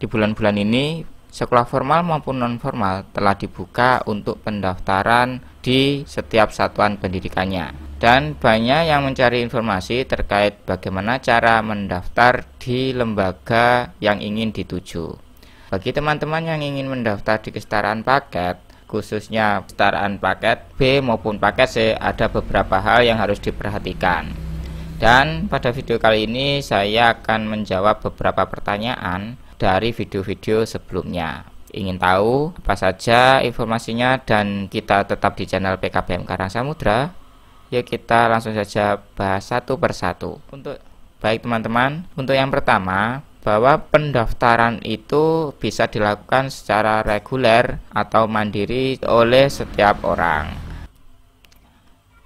Di bulan-bulan ini, sekolah formal maupun non-formal telah dibuka untuk pendaftaran di setiap satuan pendidikannya. Dan banyak yang mencari informasi terkait bagaimana cara mendaftar di lembaga yang ingin dituju. Bagi teman-teman yang ingin mendaftar di kesetaraan paket, khususnya kesetaraan paket B maupun paket C, ada beberapa hal yang harus diperhatikan. Dan pada video kali ini saya akan menjawab beberapa pertanyaan dari video-video sebelumnya. Ingin tahu apa saja informasinya dan kita tetap di channel PKBM Karang Samudra? Ya kita langsung saja bahas satu persatu. Untuk baik teman-teman, untuk yang pertama bahwa pendaftaran itu bisa dilakukan secara reguler atau mandiri oleh setiap orang.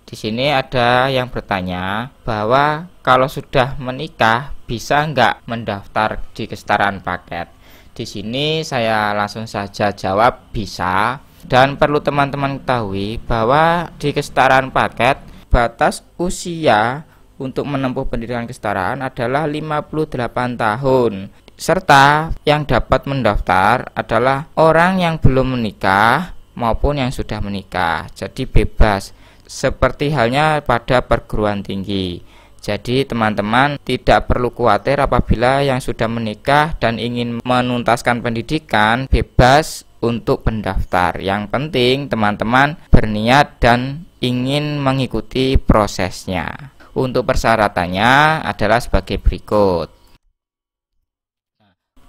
Di sini ada yang bertanya bahwa kalau sudah menikah bisa nggak mendaftar di kesetaraan paket? Di sini saya langsung saja jawab bisa dan perlu teman-teman ketahui bahwa di kesetaraan paket batas usia untuk menempuh pendidikan kesetaraan adalah 58 tahun serta yang dapat mendaftar adalah orang yang belum menikah maupun yang sudah menikah jadi bebas seperti halnya pada perguruan tinggi jadi teman-teman tidak perlu khawatir apabila yang sudah menikah dan ingin menuntaskan pendidikan bebas untuk pendaftar. Yang penting teman-teman berniat dan ingin mengikuti prosesnya. Untuk persyaratannya adalah sebagai berikut.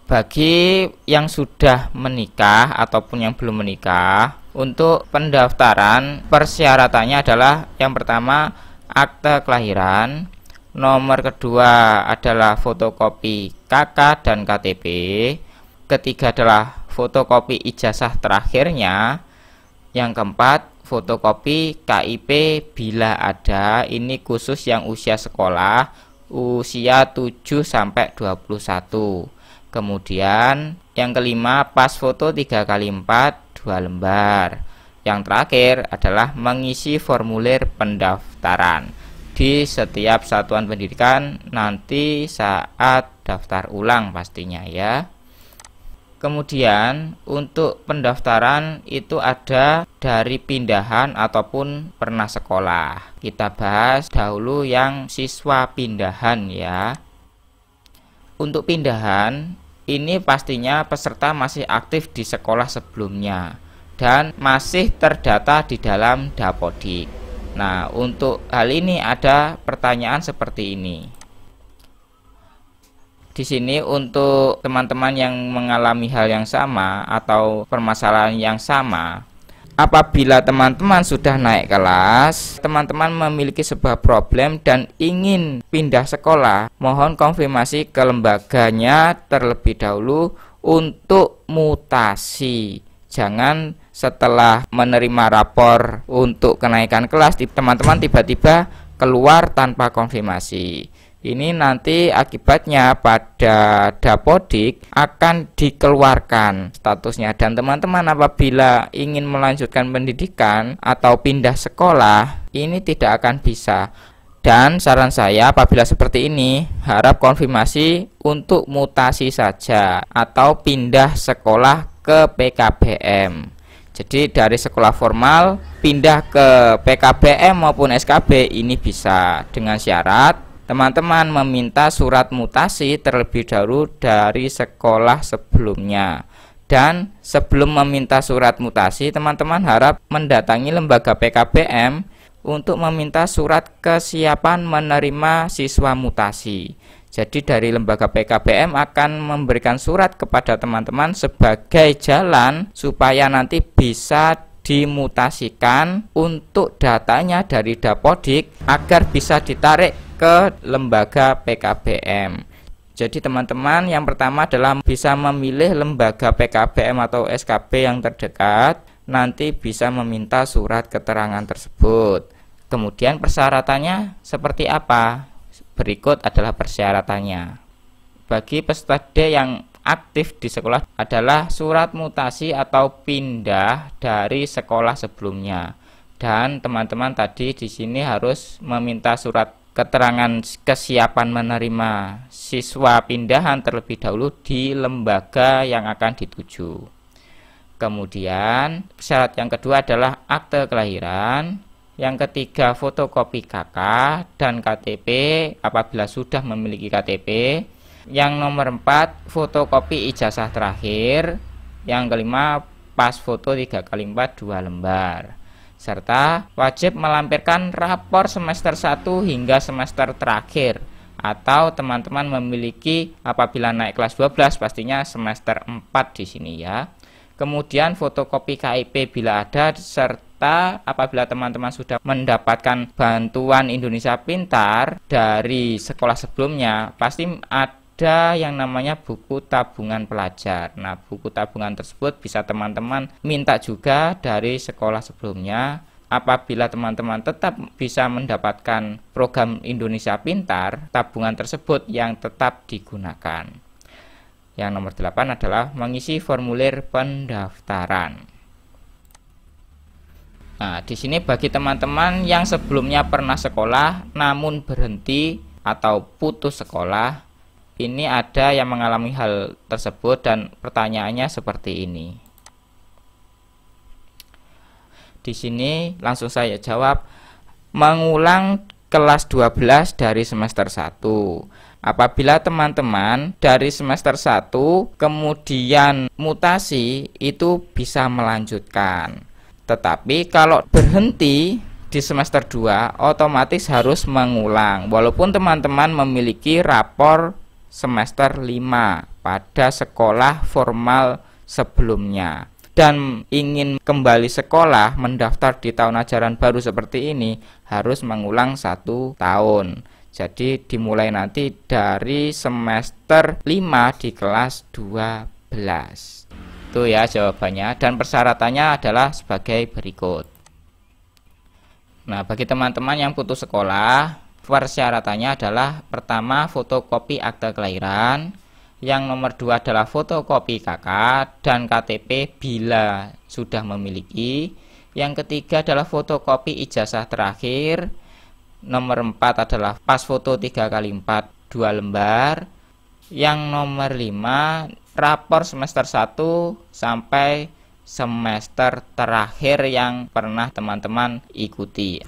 Bagi yang sudah menikah ataupun yang belum menikah, untuk pendaftaran persyaratannya adalah yang pertama akte kelahiran, Nomor kedua adalah fotokopi KK dan KTP. Ketiga adalah fotokopi ijazah terakhirnya. Yang keempat, fotokopi KIP bila ada. Ini khusus yang usia sekolah, usia 7 sampai 21. Kemudian yang kelima, pas foto 3 kali 4 2 lembar. Yang terakhir adalah mengisi formulir pendaftaran di setiap satuan pendidikan nanti saat daftar ulang pastinya ya. Kemudian untuk pendaftaran itu ada dari pindahan ataupun pernah sekolah. Kita bahas dahulu yang siswa pindahan ya. Untuk pindahan ini pastinya peserta masih aktif di sekolah sebelumnya dan masih terdata di dalam Dapodik. Nah, untuk hal ini ada pertanyaan seperti ini. Di sini untuk teman-teman yang mengalami hal yang sama atau permasalahan yang sama, apabila teman-teman sudah naik kelas, teman-teman memiliki sebuah problem dan ingin pindah sekolah, mohon konfirmasi ke lembaganya terlebih dahulu untuk mutasi. Jangan setelah menerima rapor untuk kenaikan kelas teman-teman tiba-tiba keluar tanpa konfirmasi ini nanti akibatnya pada dapodik akan dikeluarkan statusnya dan teman-teman apabila ingin melanjutkan pendidikan atau pindah sekolah ini tidak akan bisa dan saran saya apabila seperti ini harap konfirmasi untuk mutasi saja atau pindah sekolah ke PKBM jadi dari sekolah formal pindah ke PKBM maupun SKB ini bisa dengan syarat teman-teman meminta surat mutasi terlebih dahulu dari sekolah sebelumnya. Dan sebelum meminta surat mutasi, teman-teman harap mendatangi lembaga PKBM untuk meminta surat kesiapan menerima siswa mutasi. Jadi dari lembaga PKBM akan memberikan surat kepada teman-teman sebagai jalan supaya nanti bisa dimutasikan untuk datanya dari Dapodik agar bisa ditarik ke lembaga PKBM. Jadi teman-teman yang pertama adalah bisa memilih lembaga PKBM atau SKP yang terdekat nanti bisa meminta surat keterangan tersebut. Kemudian persyaratannya seperti apa? Berikut adalah persyaratannya. Bagi peserta D yang aktif di sekolah adalah surat mutasi atau pindah dari sekolah sebelumnya. Dan teman-teman tadi di sini harus meminta surat keterangan kesiapan menerima siswa pindahan terlebih dahulu di lembaga yang akan dituju. Kemudian syarat yang kedua adalah akte kelahiran yang ketiga, fotokopi KK dan KTP apabila sudah memiliki KTP. Yang nomor empat, fotokopi ijazah terakhir. Yang kelima, pas foto 3 kali 4 2 lembar. Serta wajib melampirkan rapor semester 1 hingga semester terakhir atau teman-teman memiliki apabila naik kelas 12 pastinya semester 4 di sini ya. Kemudian fotokopi KIP bila ada serta kita apabila teman-teman sudah mendapatkan bantuan Indonesia Pintar dari sekolah sebelumnya, pasti ada ada yang namanya buku tabungan pelajar. Nah, buku tabungan tersebut bisa teman-teman minta juga dari sekolah sebelumnya. Apabila teman-teman tetap bisa mendapatkan program Indonesia Pintar, tabungan tersebut yang tetap digunakan. Yang nomor 8 adalah mengisi formulir pendaftaran. Nah, di sini bagi teman-teman yang sebelumnya pernah sekolah namun berhenti atau putus sekolah, ini ada yang mengalami hal tersebut dan pertanyaannya seperti ini. Di sini langsung saya jawab mengulang kelas 12 dari semester 1. Apabila teman-teman dari semester 1 kemudian mutasi itu bisa melanjutkan. Tetapi kalau berhenti di semester 2 otomatis harus mengulang walaupun teman-teman memiliki rapor semester 5 pada sekolah formal sebelumnya dan ingin kembali sekolah mendaftar di tahun ajaran baru seperti ini harus mengulang satu tahun jadi dimulai nanti dari semester 5 di kelas 12 itu ya jawabannya dan persyaratannya adalah sebagai berikut. Nah, bagi teman-teman yang putus sekolah, persyaratannya adalah pertama fotokopi akte kelahiran, yang nomor dua adalah fotokopi KK dan KTP bila sudah memiliki, yang ketiga adalah fotokopi ijazah terakhir, nomor empat adalah pas foto tiga kali empat dua lembar, yang nomor lima rapor semester 1 sampai semester terakhir yang pernah teman-teman ikuti.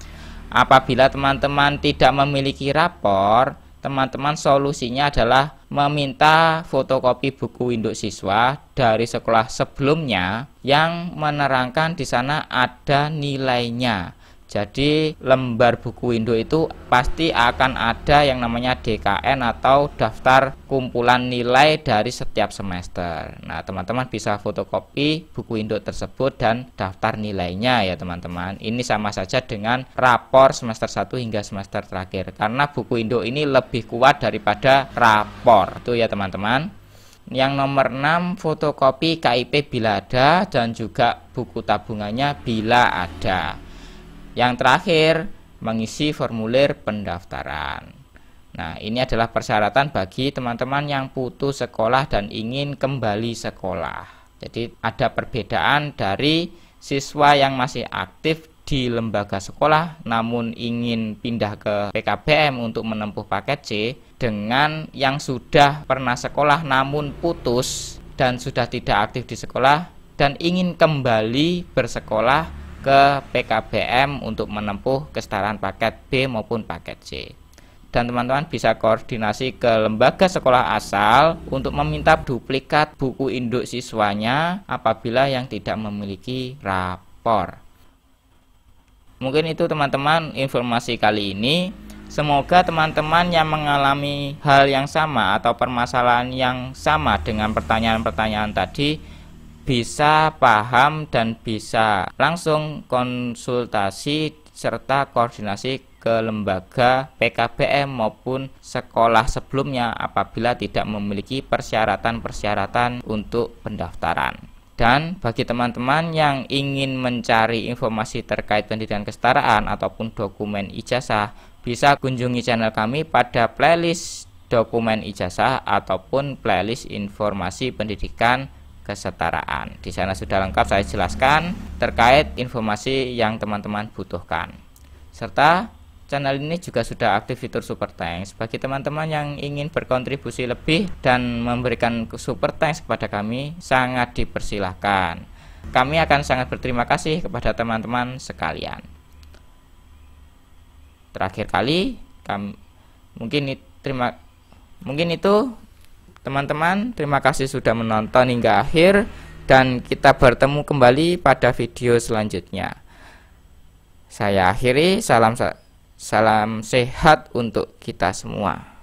Apabila teman-teman tidak memiliki rapor, teman-teman solusinya adalah meminta fotokopi buku induk siswa dari sekolah sebelumnya yang menerangkan di sana ada nilainya jadi lembar buku Indo itu pasti akan ada yang namanya DKN atau daftar kumpulan nilai dari setiap semester. Nah, teman-teman bisa fotokopi buku Indo tersebut dan daftar nilainya ya, teman-teman. Ini sama saja dengan rapor semester 1 hingga semester terakhir karena buku Indo ini lebih kuat daripada rapor. Itu ya, teman-teman. Yang nomor 6 fotokopi KIP bila ada dan juga buku tabungannya bila ada. Yang terakhir, mengisi formulir pendaftaran. Nah, ini adalah persyaratan bagi teman-teman yang putus sekolah dan ingin kembali sekolah. Jadi, ada perbedaan dari siswa yang masih aktif di lembaga sekolah namun ingin pindah ke PKBM untuk menempuh paket C dengan yang sudah pernah sekolah namun putus dan sudah tidak aktif di sekolah dan ingin kembali bersekolah ke PKBM untuk menempuh kesetaraan paket B maupun paket C. Dan teman-teman bisa koordinasi ke lembaga sekolah asal untuk meminta duplikat buku induk siswanya apabila yang tidak memiliki rapor. Mungkin itu teman-teman informasi kali ini. Semoga teman-teman yang mengalami hal yang sama atau permasalahan yang sama dengan pertanyaan-pertanyaan tadi bisa paham dan bisa langsung konsultasi serta koordinasi ke lembaga PKBM maupun sekolah sebelumnya apabila tidak memiliki persyaratan-persyaratan untuk pendaftaran. Dan bagi teman-teman yang ingin mencari informasi terkait pendidikan kesetaraan ataupun dokumen ijazah, bisa kunjungi channel kami pada playlist dokumen ijazah ataupun playlist informasi pendidikan kesetaraan. Di sana sudah lengkap saya jelaskan terkait informasi yang teman-teman butuhkan. Serta channel ini juga sudah aktif fitur super thanks. Bagi teman-teman yang ingin berkontribusi lebih dan memberikan super thanks kepada kami sangat dipersilahkan. Kami akan sangat berterima kasih kepada teman-teman sekalian. Terakhir kali, kami, mungkin terima mungkin itu Teman-teman, terima kasih sudah menonton hingga akhir dan kita bertemu kembali pada video selanjutnya. Saya akhiri, salam salam sehat untuk kita semua.